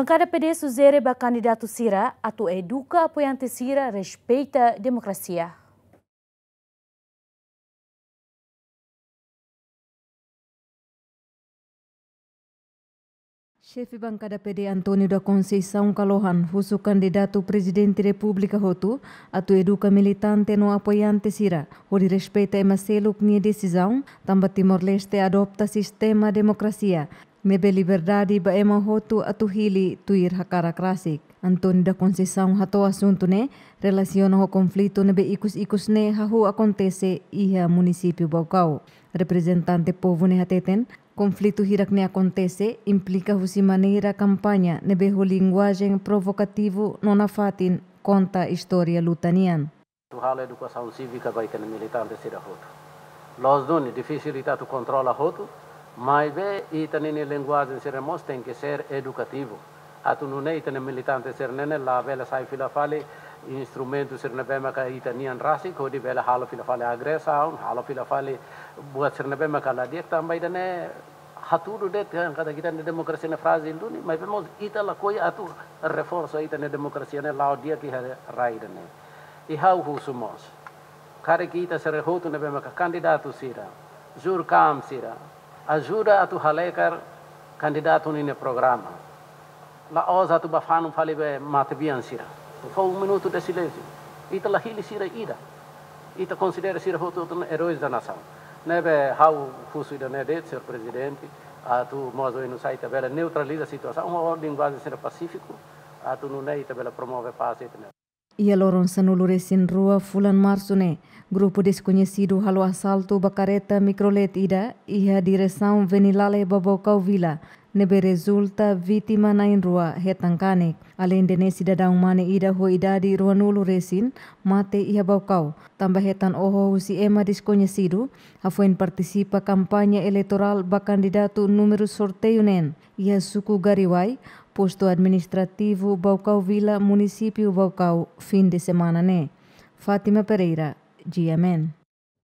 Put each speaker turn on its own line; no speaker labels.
Bancada PD suzereba candidato atau eduka apa yang e Cira respeita democracia. Chefe bancada PD Antônio da Conceição Calohan, fuso candidato presidente República Rotu, atu educa militante no apoiante e Cira, onde respeita e maceluk nia decisão, tamba Timor-Leste adopta sistema democracia, Mebe liberdade ba ema hotu atuhili tuir hakara krasik. Antun da concessão hato assunto ne, relaciona ho conflito nebe ikus-ikus ne hahu acontece iha município Baucau. Representante povo ne hateten, conflito hirak ne acontece implica husi maneira campanha nebe ho linguagem provocativo nonafatin conta história lutanian.
Tuhala educação cívica vai ter militar de sira hotu. Nós duni tu controla hotu, Mai ve itani ni lenguaje seremos ten que ser educativo. Atunune itani militante sernene la vela sai filafali instrumentu sirne bema ka itanian rasi kodi vela halo filafali agresa un halo filafali buat sirne bema ka la diek tambai dane hatudu det eh, kan kata kita ne demokrasi ne Brazil tu ni mai vemos itala koi atu reforza itane demokrasi ne lao dia ki rai dane. Ihau husumos. Kare kita serrehutu ne bema ka kandidatu sira. Zur kam sira. ajuda a tu halekar candidato no programa la osa tu bafano falibe bien sira foi um minuto de silêncio ita tu lahili sira ida ita considera sira foto heróis da nação nebe how fusu ida ne det ser presidente a tu mozo inu saita bela neutraliza a situação uma linguagem sira pacífico a tu nunei ita bela promove paz
Ia lorong senuluresin rua fulan marsune. Grupo desconhecido halo tu bakareta mikrolet ida ia diresau venilale kau vila. Nebe resulta vitima nain rua retancanek. kanek. de nesse dadang mane ida ho rua nulu resin, mate ia kau. Tambah hetan oho si ema desconhecido, sidu. partisipa partisipa kampanye elektoral bakandidatu número sorteio Ia suku gariwai, posto administrativo bocau Vila, município bocau, fim de semana, né? Fátima Pereira, GMN.